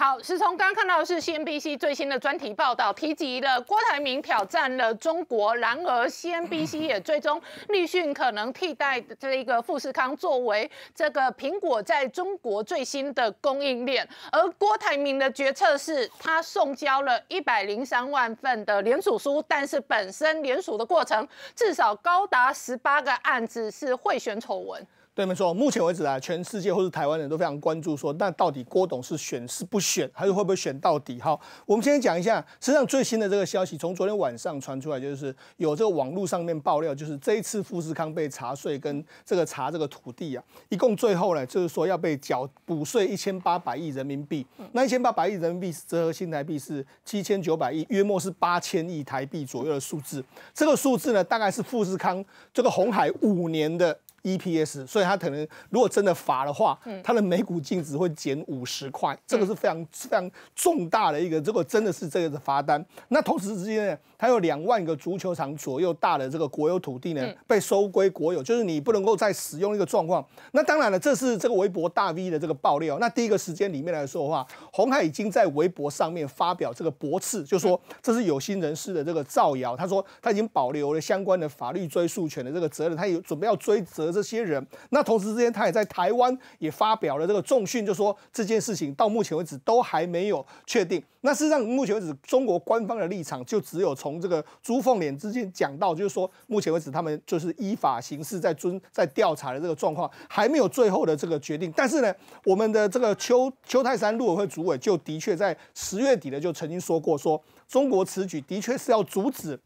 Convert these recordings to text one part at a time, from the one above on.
好，石聪刚刚看到是 CNBC 最新的专题报道，提及了郭台铭挑战了中国，然而 CNBC 也最终立讯可能替代这一个富士康作为这个苹果在中国最新的供应链。而郭台铭的决策是，他送交了一百零三万份的联署书，但是本身联署的过程至少高达十八个案子是贿选丑闻。对，没错。目前为止啊，全世界或是台湾人都非常关注，说那到底郭董是选是不选，还是会不会选到底？好，我们先讲一下，实际上最新的这个消息，从昨天晚上传出来，就是有这个网络上面爆料，就是这一次富士康被查税跟这个查这个土地啊，一共最后呢，就是说要被缴补税一千八百亿人民币，那一千八百亿人民币折合新台币是七千九百亿，约莫是八千亿台币左右的数字。这个数字呢，大概是富士康这个红海五年的。EPS，所以它可能如果真的罚的话，它的每股净值会减五十块，这个是非常非常重大的一个。如果真的是这个罚单，那同时之间呢，它有两万个足球场左右大的这个国有土地呢被收归国有，就是你不能够再使用一个状况。那当然了，这是这个微博大 V 的这个爆料。那第一个时间里面来说的话，红海已经在微博上面发表这个驳斥，就说这是有心人士的这个造谣。他说他已经保留了相关的法律追诉权的这个责任，他有准备要追责。这些人，那同时之间，他也在台湾也发表了这个重讯，就说这件事情到目前为止都还没有确定。那事实上，目前为止，中国官方的立场就只有从这个朱凤莲之间讲到，就是说，目前为止，他们就是依法行事，在遵在调查的这个状况，还没有最后的这个决定。但是呢，我们的这个邱邱泰山陆委会主委就的确在十月底的就曾经说过，说中国此举的确是要阻止。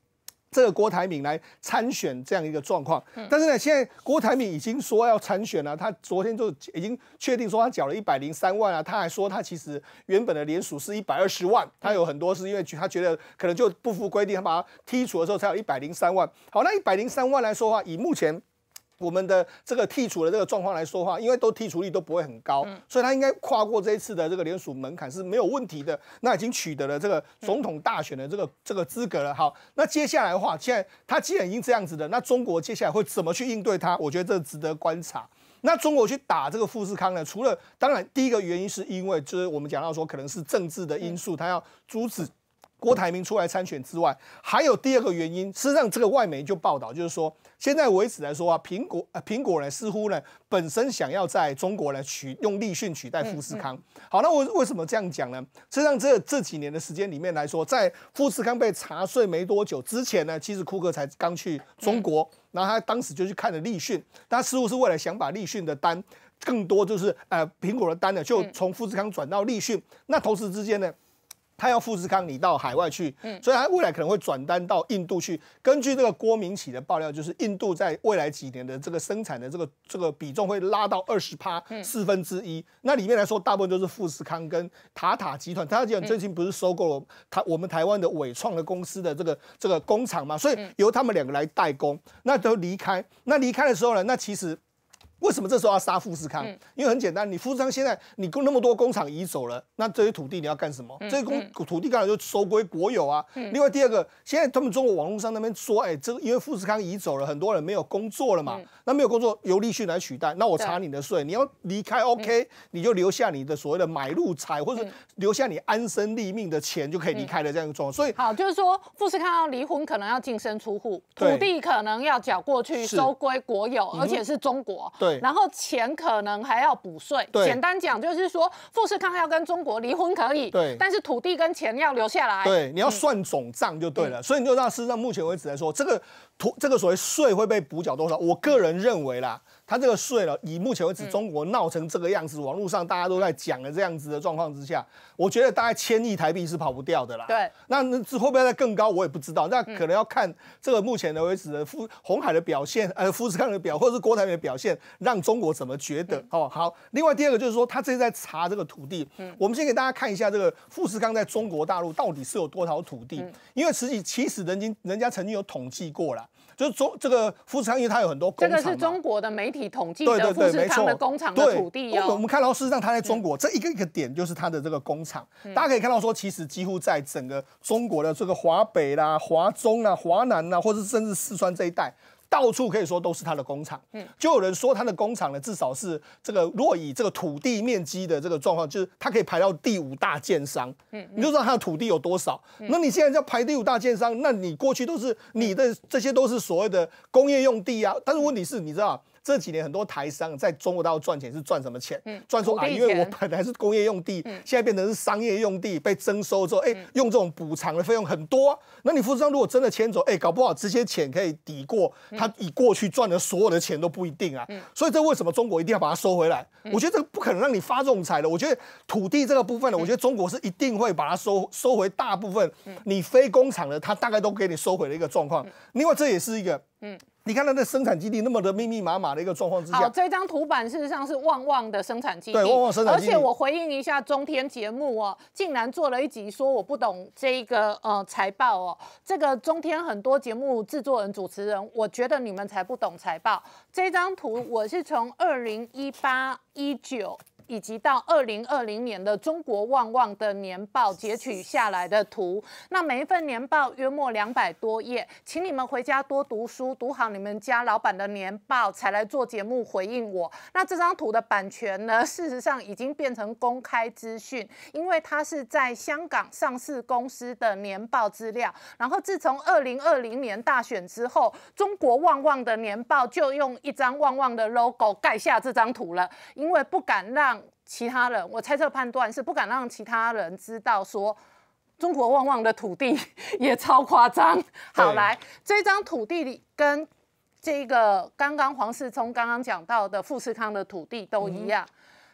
这个郭台铭来参选这样一个状况，但是呢，现在郭台铭已经说要参选了，他昨天就已经确定说他缴了一百零三万啊，他还说他其实原本的连署是一百二十万，他有很多是因为他觉得可能就不符规定，他把他剔除的时候才有一百零三万。好，那一百零三万来说话，以目前。我们的这个剔除的这个状况来说话，因为都剔除率都不会很高，所以他应该跨过这一次的这个联署门槛是没有问题的，那已经取得了这个总统大选的这个这个资格了。好，那接下来的话，现在他既然已经这样子的，那中国接下来会怎么去应对他？我觉得这值得观察。那中国去打这个富士康呢？除了当然第一个原因是因为就是我们讲到说可能是政治的因素，他要阻止。郭台铭出来参选之外，还有第二个原因是让这个外媒就报道，就是说现在为止来说啊，苹果呃苹果呢似乎呢本身想要在中国呢取用立讯取代富士康。好，那我为什么这样讲呢？实际上这这几年的时间里面来说，在富士康被查税没多久之前呢，其实库克才刚去中国，然后他当时就去看了立讯，他似乎是为了想把立讯的单更多就是呃苹果的单呢，就从富士康转到立讯。那同时之间呢？他要富士康，你到海外去，所以他未来可能会转单到印度去。根据这个郭明起的爆料，就是印度在未来几年的这个生产的这个这个比重会拉到二十趴，四分之一。那里面来说，大部分都是富士康跟塔塔集团。塔塔集团最近不是收购了台我们台湾的伟创的公司的这个这个工厂嘛？所以由他们两个来代工，那都离开。那离开的时候呢？那其实。为什么这时候要杀富士康？因为很简单，你富士康现在你工那么多工厂移走了，那这些土地你要干什么？这些工土地干然就收归国有啊。另外第二个，现在他们中国网络上那边说，哎，这因为富士康移走了，很多人没有工作了嘛，那没有工作由立讯来取代。那我查你的税，你要离开 OK，你就留下你的所谓的买路财，或者是留下你安身立命的钱就可以离开了这样一种。所以好，就是说富士康要离婚可能要净身出户，土地可能要缴过去收归国有，而且是中国。对。然后钱可能还要补税，简单讲就是说，富士康要跟中国离婚可以，对，但是土地跟钱要留下来，对，你要算总账就对了。所以你就让事实上目前为止来说，这个土这个所谓税会被补缴多少，我个人认为啦。他这个税了，以目前为止中国闹成这个样子，网络上大家都在讲的这样子的状况之下，我觉得大概千亿台币是跑不掉的啦。对，那会不会再更高，我也不知道。那可能要看这个目前的为止的富红海的表现，呃，富士康的表，或者是郭台铭的表现，让中国怎么觉得哦。好，另外第二个就是说，他现在在查这个土地。嗯。我们先给大家看一下这个富士康在中国大陆到底是有多少土地，因为实际其实人经人家曾经有统计过了。就是中这个富士康，因为它有很多工厂，这个是中国的媒体统计的富士康的工厂的土地哦。我们看到事实上它在中国这一个一个点就是它的这个工厂，大家可以看到说，其实几乎在整个中国的这个华北啦、华中啊、华南啊，或者甚至四川这一带。到处可以说都是他的工厂，嗯，就有人说他的工厂呢，至少是这个若以这个土地面积的这个状况，就是他可以排到第五大建商，嗯，你就知道他的土地有多少。那你现在要排第五大建商，那你过去都是你的这些都是所谓的工业用地啊。但是问题是，你知道？这几年很多台商在中国大陆赚钱是赚什么钱？嗯，赚收啊，因为我本来是工业用地，现在变成是商业用地，被征收之后，哎，用这种补偿的费用很多。那你富士康如果真的迁走，哎，搞不好这些钱可以抵过他以过去赚的所有的钱都不一定啊。所以这为什么中国一定要把它收回来？我觉得这不可能让你发这种财的。我觉得土地这个部分呢，我觉得中国是一定会把它收收回大部分你非工厂的，它大概都给你收回了一个状况。另外这也是一个。嗯，你看它的生产基地那么的密密麻麻的一个状况之下，好，这张图板事实上是旺旺的生产基地，对，旺旺生产基地。而且我回应一下中天节目哦，竟然做了一集说我不懂这个呃财报哦，这个中天很多节目制作人主持人，我觉得你们才不懂财报。这张图我是从二零一八一九。以及到二零二零年的中国旺旺的年报截取下来的图，那每一份年报约莫两百多页，请你们回家多读书，读好你们家老板的年报才来做节目回应我。那这张图的版权呢？事实上已经变成公开资讯，因为它是在香港上市公司的年报资料。然后自从二零二零年大选之后，中国旺旺的年报就用一张旺旺的 logo 盖下这张图了，因为不敢让。其他人，我猜测判断是不敢让其他人知道说中国旺旺的土地 也超夸张。好，来这张土地里跟这个刚刚黄世聪刚刚讲到的富士康的土地都一样，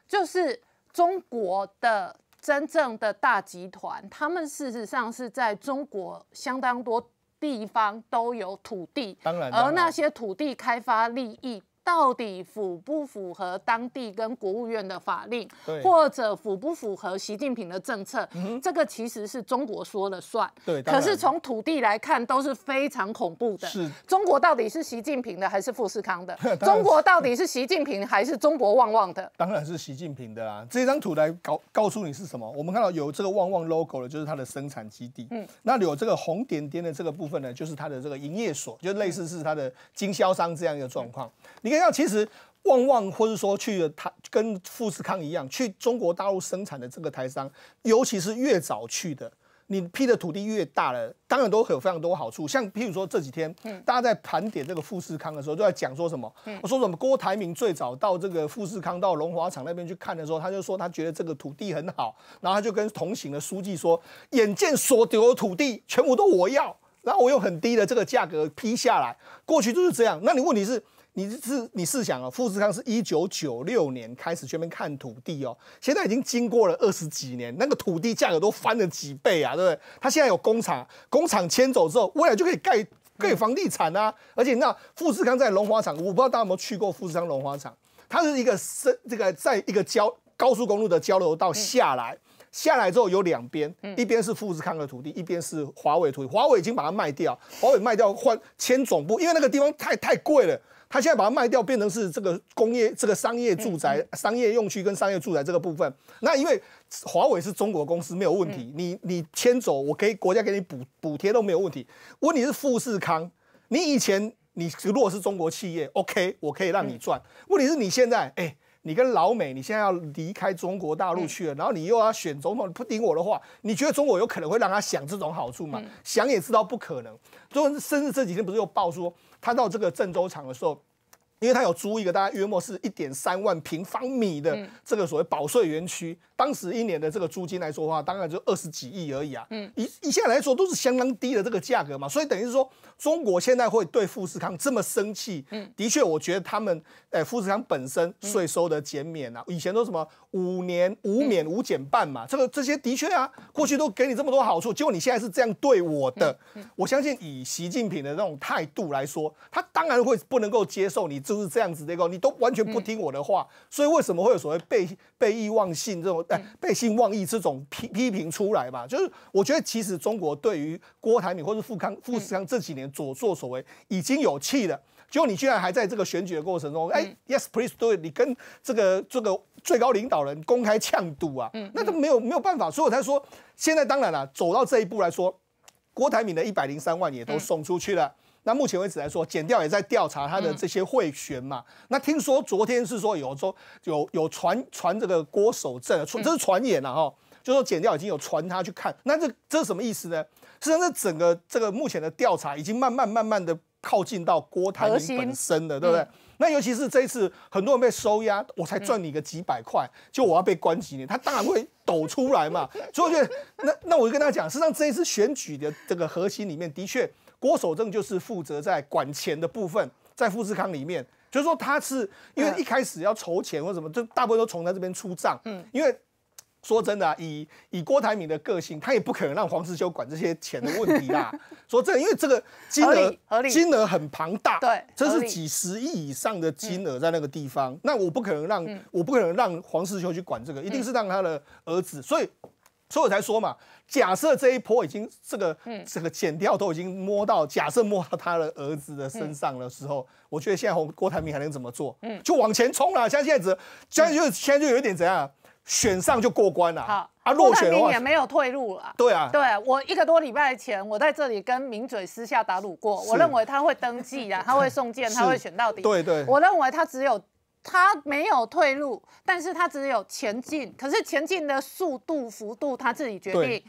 就是中国的真正的大集团，他们事实上是在中国相当多地方都有土地，当然，而那些土地开发利益。到底符不符合当地跟国务院的法令，或者符不符合习近平的政策？嗯，这个其实是中国说了算。对。可是从土地来看都是非常恐怖的。是。中国到底是习近平的还是富士康的？中国到底是习近平还是中国旺旺的？当然是习近平的啦。这张图来告告诉你是什么？我们看到有这个旺旺 logo 的，就是它的生产基地。嗯。那有这个红点点的这个部分呢，就是它的这个营业所，就类似是它的经销商这样一个状况。你以。这样其实旺旺，或者说去台跟富士康一样，去中国大陆生产的这个台商，尤其是越早去的，你批的土地越大了，当然都会有非常多好处。像譬如说这几天，大家在盘点这个富士康的时候，都在讲说什么？我说什么？郭台铭最早到这个富士康到龙华厂那边去看的时候，他就说他觉得这个土地很好，然后他就跟同行的书记说：“眼见所得的土地全部都我要，然后我用很低的这个价格批下来。”过去就是这样。那你问题是？你是你试想啊，富士康是一九九六年开始全面看土地哦，现在已经经过了二十几年，那个土地价格都翻了几倍啊，对不对？他现在有工厂，工厂迁走之后，未来就可以盖盖房地产啊。而且那富士康在龙华厂，我不知道大家有没有去过富士康龙华厂，它是一个是这个在一个交高速公路的交流道下来，下来之后有两边，一边是富士康的土地，一边是华为土地，华为已经把它卖掉，华为卖掉换迁总部，因为那个地方太太贵了。他现在把它卖掉，变成是这个工业、这个商业住宅、商业用区跟商业住宅这个部分。那因为华为是中国公司，没有问题。你你迁走，我可以国家给你补补贴都没有问题。问题是富士康，你以前你如果是中国企业，OK，我可以让你赚。问题是你现在，哎，你跟老美，你现在要离开中国大陆去了，然后你又要选总统，不听我的话，你觉得中国有可能会让他想这种好处吗？想也知道不可能。所以甚至这几天不是又爆出他到这个郑州厂的时候。因为他有租一个大概约莫是一点三万平方米的这个所谓保税园区，当时一年的这个租金来说话，当然就二十几亿而已啊。嗯，以以在来说都是相当低的这个价格嘛，所以等于说中国现在会对富士康这么生气。嗯，的确，我觉得他们诶，富士康本身税收的减免啊，以前都什么？五年无免无减半嘛，这个这些的确啊，过去都给你这么多好处，结果你现在是这样对我的，我相信以习近平的那种态度来说，他当然会不能够接受你就是这样子一个，你都完全不听我的话，所以为什么会有所谓背背义忘信这种哎背信忘义这种批批评出来嘛？就是我觉得其实中国对于郭台铭或是富康富士康这几年所作所为已经有气了。结果你居然还在这个选举的过程中，哎，Yes please，do，it, 你跟这个这个最高领导人公开呛赌啊，那都没有没有办法，所以才说现在当然了，走到这一步来说，郭台铭的一百零三万也都送出去了。那目前为止来说，减掉也在调查他的这些贿选嘛。那听说昨天是说有说有有传传这个郭守正，这是传言了哈，就说减掉已经有传他去看，那这这是什么意思呢？实际上，这整个这个目前的调查已经慢慢慢慢的。靠近到郭台铭本身的，对不对？那尤其是这一次，很多人被收押，我才赚你个几百块，就我要被关几年，他当然会抖出来嘛。所以我觉得，那那我就跟他讲，实际上这一次选举的这个核心里面，的确郭守正就是负责在管钱的部分，在富士康里面，就是说他是因为一开始要筹钱或什么，就大部分都从他这边出账，嗯，因为。说真的，以以郭台铭的个性，他也不可能让黄世修管这些钱的问题啦。说这，因为这个金额金额很庞大，对，这是几十亿以上的金额在那个地方，那我不可能让我不可能让黄世修去管这个，一定是让他的儿子。所以，所以我才说嘛，假设这一波已经这个这个剪掉都已经摸到，假设摸到他的儿子的身上的时候，我觉得现在郭台铭还能怎么做？嗯，就往前冲了。像现在，子像就现在就有点怎样？选上就过关了，好，他落选的话也没有退路了。对啊，对我一个多礼拜前，我在这里跟名嘴私下打赌过，我认为他会登记啊，他会送件，他会选到底。对对，我认为他只有他没有退路，但是他只有前进，可是前进的速度幅度他自己决定。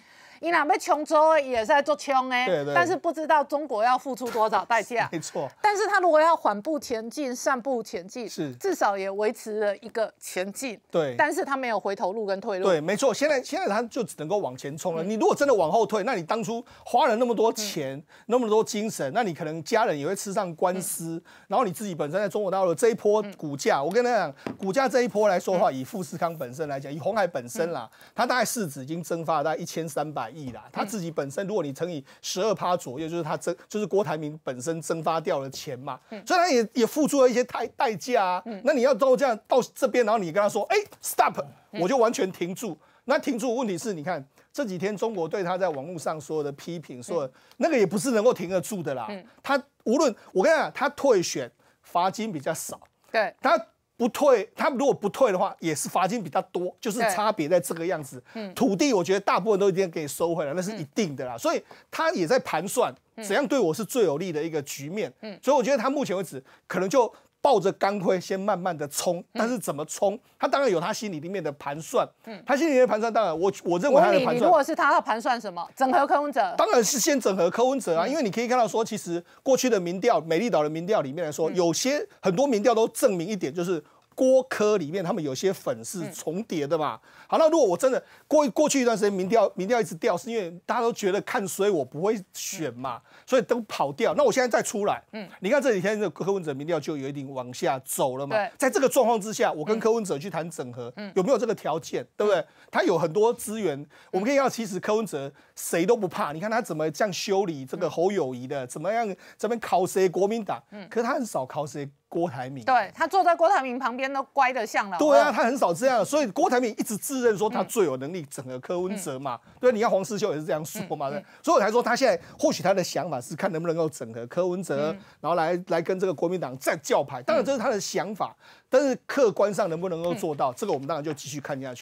你哪怕穷追，也是在做穷哎，但是不知道中国要付出多少代价。没错，但是他如果要缓步前进、散步前进，是至少也维持了一个前进。对，但是他没有回头路跟退路。对，没错。现在现在他就只能够往前冲了。你如果真的往后退，那你当初花了那么多钱、那么多精神，那你可能家人也会吃上官司，然后你自己本身在中国大陆这一波股价，我跟他讲，股价这一波来说的话，以富士康本身来讲，以红海本身啦，它大概市值已经蒸发了大概一千三百。亿啦，他自己本身，如果你乘以十二趴左右，就是他增，就是郭台铭本身蒸发掉的钱嘛。所虽然也也付出了一些代代价啊。那你要到这样到这边，然后你跟他说，哎，stop，我就完全停住。那停住问题是你看这几天中国对他在网络上所有的批评，说那个也不是能够停得住的啦。他无论我跟你讲，他退选罚金比较少。对，他。不退，他如果不退的话，也是罚金比他多，就是差别在这个样子。嗯，土地我觉得大部分都一定给你收回来，那是一定的啦。所以他也在盘算怎样对我是最有利的一个局面。嗯，所以我觉得他目前为止可能就抱着钢盔先慢慢的冲，但是怎么冲，他当然有他心里里面的盘算。嗯，他心里面盘算当然我我认为。的盘算，如果是他要盘算什么？整合柯文哲？当然是先整合柯文哲啊，因为你可以看到说，其实过去的民调，美丽岛的民调里面来说，有些很多民调都证明一点就是。郭科里面他们有些粉丝重叠的嘛，好，那如果我真的过过去一段时间民调民调一直掉，是因为大家都觉得看衰我不会选嘛，所以都跑掉。那我现在再出来，嗯，你看这几天这柯文哲民调就有一点往下走了嘛。在这个状况之下，我跟柯文哲去谈整合，有没有这个条件，对不对？他有很多资源，我们可以要。其实柯文哲谁都不怕，你看他怎么这样修理这个侯友谊的，怎么样？这边考谁国民党？嗯，可是他很少考谁。郭台铭，对他坐在郭台铭旁边都乖的像了。对啊，他很少这样，所以郭台铭一直自认说他最有能力整合柯文哲嘛。对，你看黄世修也是这样说嘛。所以我才说他现在或许他的想法是看能不能够整合柯文哲，然后来来跟这个国民党再叫牌。当然这是他的想法，但是客观上能不能够做到，这个我们当然就继续看下去。